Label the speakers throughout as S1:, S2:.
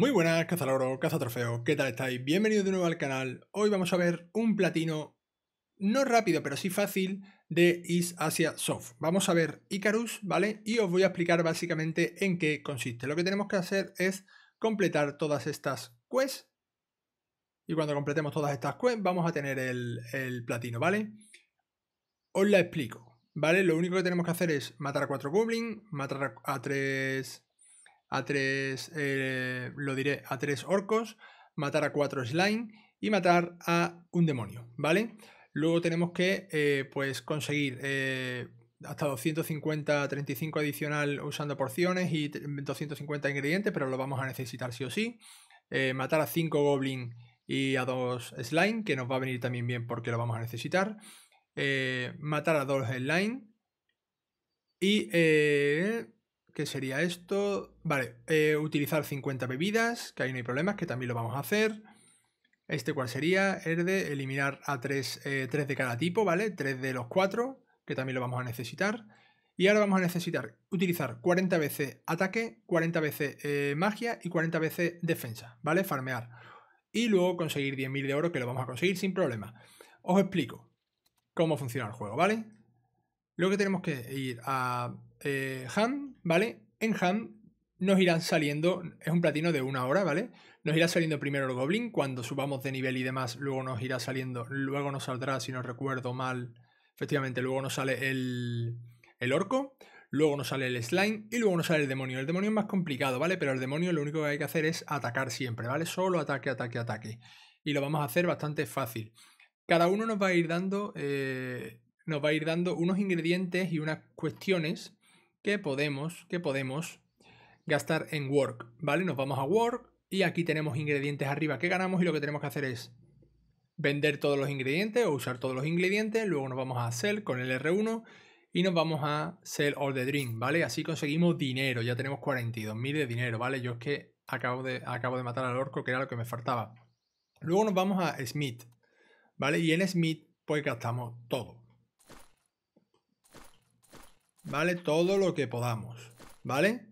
S1: Muy buenas, cazaloro, cazatrofeo, ¿qué tal estáis? Bienvenidos de nuevo al canal. Hoy vamos a ver un platino, no rápido, pero sí fácil, de Is Asia Soft. Vamos a ver Icarus, ¿vale? Y os voy a explicar básicamente en qué consiste. Lo que tenemos que hacer es completar todas estas quests. Y cuando completemos todas estas quests, vamos a tener el, el platino, ¿vale? Os la explico, ¿vale? Lo único que tenemos que hacer es matar a cuatro goblins, matar a tres a tres, eh, lo diré, a tres orcos, matar a cuatro slime y matar a un demonio, ¿vale? Luego tenemos que, eh, pues, conseguir eh, hasta 250, 35 adicional usando porciones y 250 ingredientes, pero lo vamos a necesitar sí o sí. matar a 5 goblin y a dos slime, que nos va a venir también bien porque lo vamos a necesitar. matar a dos slime y ¿Qué sería esto? Vale, eh, utilizar 50 bebidas, que ahí no hay problemas, que también lo vamos a hacer. Este cuál sería, el de eliminar a 3, eh, de cada tipo, ¿vale? 3 de los 4, que también lo vamos a necesitar. Y ahora vamos a necesitar utilizar 40 veces ataque, 40 veces eh, magia y 40 veces defensa, ¿vale? Farmear. Y luego conseguir 10.000 de oro, que lo vamos a conseguir sin problema. Os explico cómo funciona el juego, ¿vale? Luego tenemos que ir a eh, ¿vale? En Ham nos irán saliendo, es un platino de una hora, ¿vale? Nos irá saliendo primero el goblin, cuando subamos de nivel y demás, luego nos irá saliendo, luego nos saldrá, si no recuerdo mal, efectivamente, luego nos sale el, orco, luego nos sale el slime y luego nos sale el demonio. El demonio es más complicado, ¿vale? Pero el demonio lo único que hay que hacer es atacar siempre, ¿vale? Solo ataque, ataque, ataque. Y lo vamos a hacer bastante fácil. Cada uno nos va a ir dando, eh, nos va a ir dando unos ingredientes y unas cuestiones que podemos, que podemos gastar en work, ¿vale? Nos vamos a work y aquí tenemos ingredientes arriba que ganamos y lo que tenemos que hacer es vender todos los ingredientes o usar todos los ingredientes, luego nos vamos a sell con el R1 y nos vamos a sell all the drink, ¿vale? Así conseguimos dinero, ya tenemos 42.000 de dinero, ¿vale? Yo es que acabo de, acabo de matar al orco que era lo que me faltaba. Luego nos vamos a Smith, ¿vale? Y en Smith pues gastamos todo. ¿vale? Todo lo que podamos, ¿vale?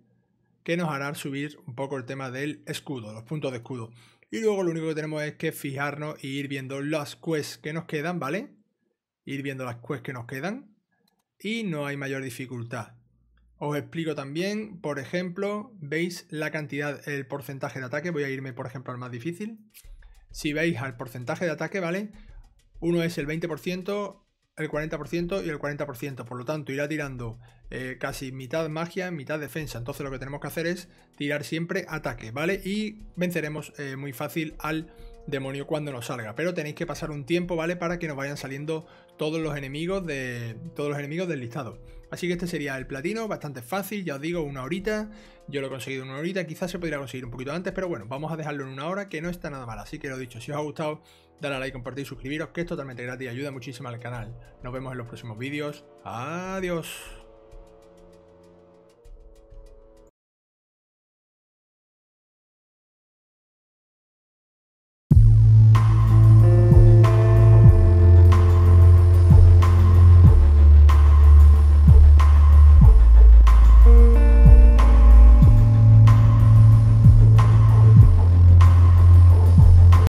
S1: Que nos hará subir un poco el tema del escudo, los puntos de escudo. Y luego lo único que tenemos es que fijarnos e ir viendo las quests que nos quedan, ¿vale? Ir viendo las quests que nos quedan. Y no hay mayor dificultad. Os explico también, por ejemplo, veis la cantidad, el porcentaje de ataque. Voy a irme, por ejemplo, al más difícil. Si veis al porcentaje de ataque, ¿vale? Uno es el 20%, el 40% y el 40%. Por lo tanto, irá tirando eh, casi mitad magia, mitad defensa. Entonces lo que tenemos que hacer es tirar siempre ataque, ¿vale? Y venceremos eh, muy fácil al demonio cuando nos salga. Pero tenéis que pasar un tiempo, ¿vale? Para que nos vayan saliendo todos los enemigos de. Todos los enemigos del listado. Así que este sería el platino, bastante fácil, ya os digo, una horita. Yo lo he conseguido en una horita, quizás se podría conseguir un poquito antes, pero bueno, vamos a dejarlo en una hora, que no está nada mal. Así que lo dicho, si os ha gustado, dale a like, compartir, suscribiros, que es totalmente gratis y ayuda muchísimo al canal. Nos vemos en los próximos vídeos. Adiós.